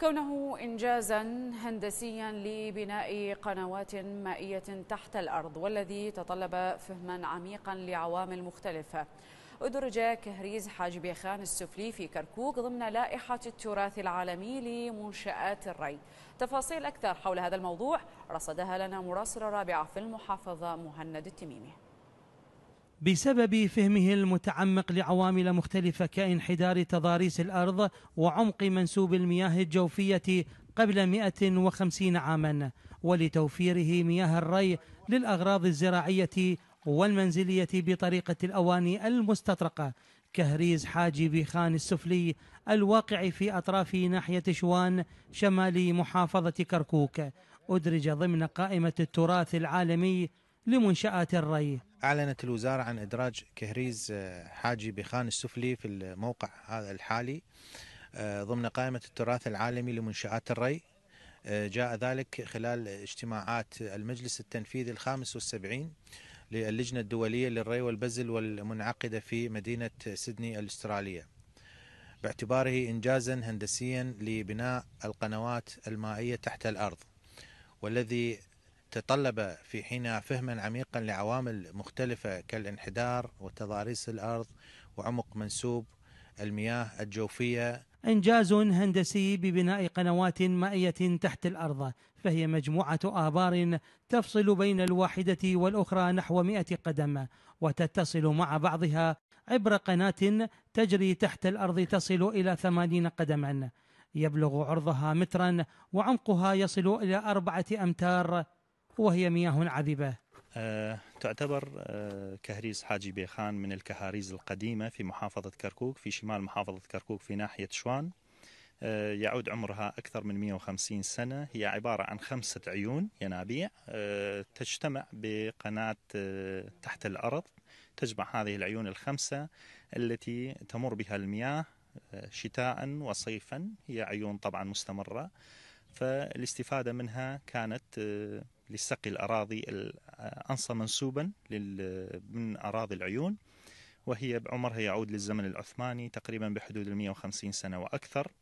كونه إنجازا هندسيا لبناء قنوات مائية تحت الأرض والذي تطلب فهما عميقا لعوامل مختلفة أدرج كهريز حاج بيخان السفلي في كركوك ضمن لائحة التراث العالمي لمنشآت الري تفاصيل أكثر حول هذا الموضوع رصدها لنا مراسل رابعة في المحافظة مهند التميمي بسبب فهمه المتعمق لعوامل مختلفة كانحدار تضاريس الأرض وعمق منسوب المياه الجوفية قبل 150 عاما ولتوفيره مياه الري للأغراض الزراعية والمنزلية بطريقة الأواني المستطرقة كهريز حاجي بخان السفلي الواقع في أطراف ناحية شوان شمال محافظة كركوك أدرج ضمن قائمة التراث العالمي لمنشآت الري أعلنت الوزارة عن إدراج كهريز آه، حاجي بخان السفلي في الموقع هذا الحالي آه، ضمن قائمة التراث العالمي لمنشآت الري آه، جاء ذلك خلال اجتماعات المجلس التنفيذي الخامس والسبعين للجنة الدولية للري والبزل والمنعقدة في مدينة سيدني الأسترالية باعتباره إنجازا هندسيا لبناء القنوات المائية تحت الأرض والذي تطلب في حينها فهما عميقا لعوامل مختلفة كالانحدار وتضاريس الأرض وعمق منسوب المياه الجوفية إنجاز هندسي ببناء قنوات مائية تحت الأرض فهي مجموعة آبار تفصل بين الواحدة والأخرى نحو مئة قدم وتتصل مع بعضها عبر قناة تجري تحت الأرض تصل إلى ثمانين قدما يبلغ عرضها مترا وعمقها يصل إلى أربعة أمتار وهي مياه عذبة آه، تعتبر آه، كهريز حاجي بيخان من الكهاريز القديمة في محافظة كركوك في شمال محافظة كركوك في ناحية شوان آه، يعود عمرها أكثر من 150 سنة هي عبارة عن خمسة عيون ينابيع تجتمع بقناة تحت الأرض تجمع هذه العيون الخمسة التي تمر بها المياه شتاء وصيفا هي عيون طبعا مستمرة فالاستفادة منها كانت آه، لسقي الأراضي الأنصى منسوبا من أراضي العيون وهي عمرها يعود للزمن العثماني تقريبا بحدود ال 150 سنة وأكثر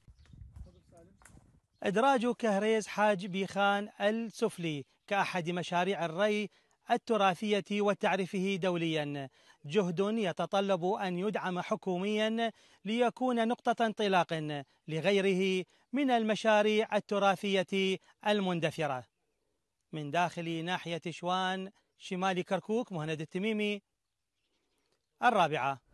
إدراج كهريز حاج بيخان السفلي كأحد مشاريع الري التراثية وتعرفه دوليا جهد يتطلب أن يدعم حكوميا ليكون نقطة انطلاق لغيره من المشاريع التراثية المندثرة من داخل ناحية شوان شمال كركوك مهند التميمي الرابعة